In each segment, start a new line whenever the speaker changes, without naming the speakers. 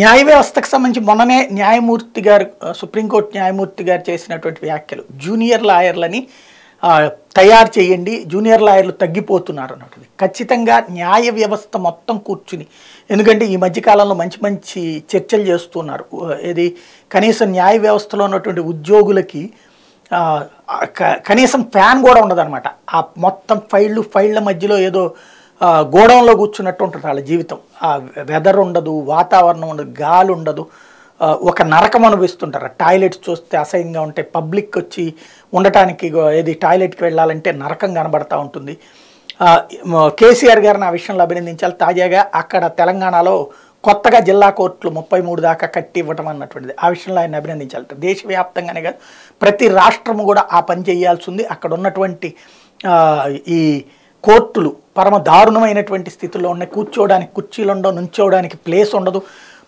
న్యాయ వ్యవస్థకు సంబంధించి మొన్ననే న్యాయమూర్తి గారు సుప్రీంకోర్టు న్యాయమూర్తి గారు చేసినటువంటి వ్యాఖ్యలు జూనియర్ లాయర్లని తయారు చేయండి జూనియర్ లాయర్లు తగ్గిపోతున్నారు అన్నటువంటిది ఖచ్చితంగా న్యాయ వ్యవస్థ మొత్తం కూర్చుని ఎందుకంటే ఈ మధ్యకాలంలో మంచి మంచి చర్చలు చేస్తున్నారు ఇది కనీసం న్యాయ వ్యవస్థలో ఉన్నటువంటి ఉద్యోగులకి కనీసం ఫ్యాన్ కూడా ఉండదన్నమాట ఆ మొత్తం ఫైళ్ళు ఫైళ్ళ మధ్యలో ఏదో గోడంలో కూర్చున్నట్టు ఉంటుంది వాళ్ళ జీవితం వెదర్ ఉండదు వాతావరణం ఉండదు గాలి ఉండదు ఒక నరకం అనుభవిస్తుంటారు టాయిలెట్స్ చూస్తే అసహ్యంగా ఉంటే పబ్లిక్ వచ్చి ఉండటానికి ఏది టాయిలెట్కి వెళ్ళాలంటే నరకం కనబడతా ఉంటుంది కేసీఆర్ గారిని ఆ విషయంలో అభినందించాలి తాజాగా అక్కడ తెలంగాణలో కొత్తగా జిల్లా కోర్టులు ముప్పై మూడు దాకా కట్టి ఇవ్వటం అన్నటువంటిది ఆ విషయంలో ఆయన అభినందించాలి దేశవ్యాప్తంగానే కాదు ప్రతి రాష్ట్రము కూడా ఆ పని చేయాల్సి ఉంది అక్కడ ఉన్నటువంటి ఈ కోర్టులు పరమ దారుణమైనటువంటి స్థితిలో ఉన్నాయి కూర్చోవడానికి కుర్చీలు ఉండవు నుంచోవడానికి ప్లేస్ ఉండదు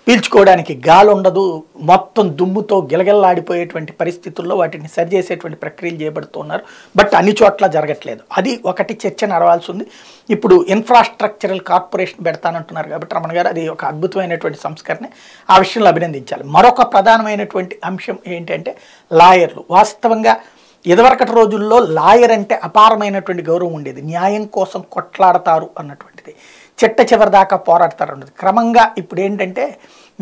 పీల్చుకోవడానికి గాలి ఉండదు మొత్తం దుమ్ముతో గిలగిల్లాడిపోయేటువంటి పరిస్థితుల్లో వాటిని సరిచేసేటువంటి ప్రక్రియలు చేపడుతున్నారు బట్ అన్ని చోట్ల జరగట్లేదు అది ఒకటి చర్చ నడవాల్సి ఉంది ఇప్పుడు ఇన్ఫ్రాస్ట్రక్చరల్ కార్పొరేషన్ పెడతానంటున్నారు కాబట్టి రమణ గారు అది ఒక అద్భుతమైనటువంటి సంస్కరణ ఆ విషయంలో అభినందించాలి మరొక ప్రధానమైనటువంటి అంశం ఏంటంటే లాయర్లు వాస్తవంగా ఇదివరకటి రోజుల్లో లాయర్ అంటే అపారమైనటువంటి గౌరవం ఉండేది న్యాయం కోసం కొట్లాడతారు అన్నటువంటిది చిట్ట చివరి దాకా పోరాడతారు అన్నది క్రమంగా ఇప్పుడు ఏంటంటే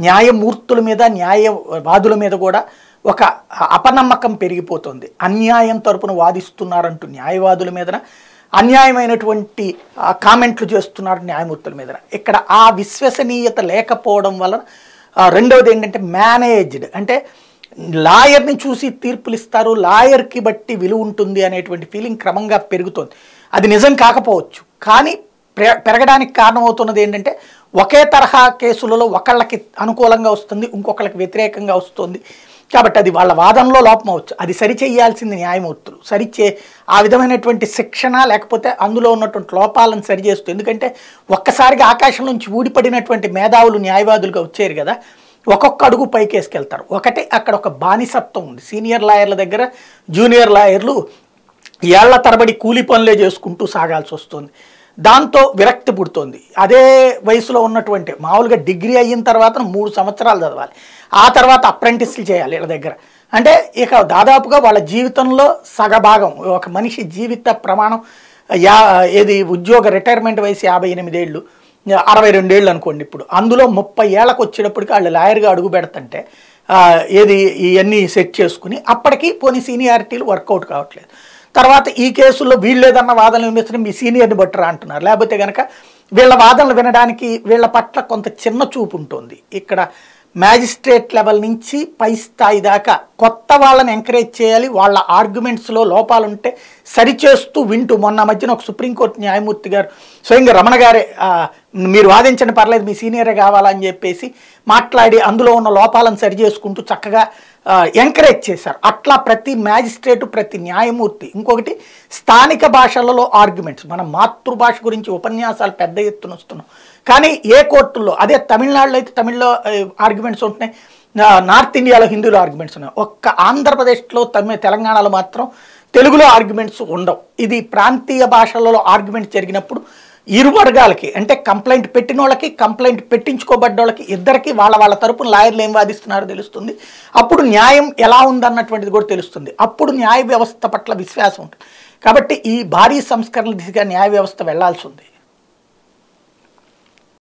న్యాయమూర్తుల మీద న్యాయవాదుల మీద కూడా ఒక అపనమ్మకం పెరిగిపోతుంది అన్యాయం తరపున వాదిస్తున్నారంటూ న్యాయవాదుల మీదన అన్యాయమైనటువంటి కామెంట్లు చేస్తున్నారు న్యాయమూర్తుల మీద ఇక్కడ ఆ విశ్వసనీయత లేకపోవడం వలన రెండవది ఏంటంటే మేనేజ్డ్ అంటే లాయర్ని చూసి తీర్పులు ఇస్తారు లాయర్కి బట్టి విలువ ఉంటుంది అనేటువంటి ఫీలింగ్ క్రమంగా పెరుగుతోంది అది నిజం కాకపోవచ్చు కానీ పెరగడానికి కారణమవుతున్నది ఏంటంటే ఒకే తరహా కేసులలో ఒకళ్ళకి అనుకూలంగా వస్తుంది ఇంకొకళ్ళకి వ్యతిరేకంగా వస్తుంది కాబట్టి అది వాళ్ళ వాదనలో లోపం అవచ్చు అది సరిచేయాల్సింది న్యాయమూర్తులు సరిచే ఆ విధమైనటువంటి శిక్షణ లేకపోతే అందులో ఉన్నటువంటి లోపాలను సరిచేస్తూ ఎందుకంటే ఒక్కసారిగా ఆకాశం నుంచి ఊడిపడినటువంటి మేధావులు న్యాయవాదులుగా వచ్చారు కదా ఒక్కొక్క అడుగు పైకి వేసుకెళ్తారు ఒకటే అక్కడ ఒక బానిసత్వం ఉంది సీనియర్ లాయర్ల దగ్గర జూనియర్ లాయర్లు ఏళ్ల తరబడి కూలి పనులే చేసుకుంటూ సాగాల్సి వస్తుంది దాంతో విరక్తి పుడుతుంది అదే వయసులో ఉన్నటువంటి మామూలుగా డిగ్రీ అయిన తర్వాత మూడు సంవత్సరాలు చదవాలి ఆ తర్వాత అప్రెంటిస్లు చేయాలి వీళ్ళ దగ్గర అంటే ఇక దాదాపుగా వాళ్ళ జీవితంలో సగభాగం ఒక మనిషి జీవిత ప్రమాణం యా ఏది ఉద్యోగ రిటైర్మెంట్ వయసు యాభై ఎనిమిదేళ్ళు అరవై రెండేళ్ళు అనుకోండి ఇప్పుడు అందులో ముప్పై ఏళ్ళకు వచ్చేటప్పటికి వాళ్ళు లాయర్గా అడుగు పెడతంటే ఏది ఇవన్నీ సెట్ చేసుకుని అప్పటికి పోనీ సీనియారిటీలు వర్కౌట్ కావట్లేదు తర్వాత ఈ కేసుల్లో వీళ్ళు ఏదన్నా వాదనలు వినిపిస్తున్న మీ సీనియర్ని బట్టరా అంటున్నారు లేకపోతే కనుక వీళ్ళ వాదనలు వినడానికి వీళ్ళ పట్ల కొంత చిన్న చూపు ఉంటుంది ఇక్కడ మ్యాజిస్ట్రేట్ లెవెల్ నుంచి పై స్థాయి దాకా కొత్త వాళ్ళని ఎంకరేజ్ చేయాలి వాళ్ళ ఆర్గ్యుమెంట్స్లో లోపాలుంటే సరిచేస్తూ వింటూ మొన్న మధ్యన ఒక సుప్రీంకోర్టు న్యాయమూర్తి గారు స్వయంగా రమణ గారే మీరు వాదించండి పర్లేదు మీ సీనియరే కావాలని చెప్పేసి మాట్లాడి అందులో ఉన్న లోపాలను సరి చేసుకుంటూ చక్కగా ఎంకరేజ్ చేశారు అట్లా ప్రతి మ్యాజిస్ట్రేటు ప్రతి న్యాయమూర్తి ఇంకొకటి స్థానిక భాషలలో ఆర్గ్యుమెంట్స్ మన మాతృభాష గురించి ఉపన్యాసాలు పెద్ద ఎత్తున వస్తున్నాం కానీ ఏ కోర్టుల్లో అదే తమిళనాడులో అయితే తమిళ్లో ఆర్గ్యుమెంట్స్ ఉంటున్నాయి నార్త్ ఇండియాలో హిందీలో ఆర్గ్యుమెంట్స్ ఉన్నాయి ఒక్క ఆంధ్రప్రదేశ్లో తమిళ తెలంగాణలో మాత్రం తెలుగులో ఆర్గ్యుమెంట్స్ ఉండవు ఇది ప్రాంతీయ భాషలలో ఆర్గ్యుమెంట్ జరిగినప్పుడు ఇరు వర్గాలకి అంటే కంప్లైంట్ పెట్టిన వాళ్ళకి కంప్లైంట్ పెట్టించుకోబడ్డ వాళ్ళకి ఇద్దరికి వాళ్ళ వాళ్ళ తరపున లాయర్లు ఏం వాదిస్తున్నారో తెలుస్తుంది అప్పుడు న్యాయం ఎలా ఉందన్నటువంటిది కూడా తెలుస్తుంది అప్పుడు న్యాయ వ్యవస్థ పట్ల విశ్వాసం ఉంటుంది కాబట్టి ఈ భారీ సంస్కరణల దిశగా న్యాయ వ్యవస్థ వెళ్లాల్సి ఉంది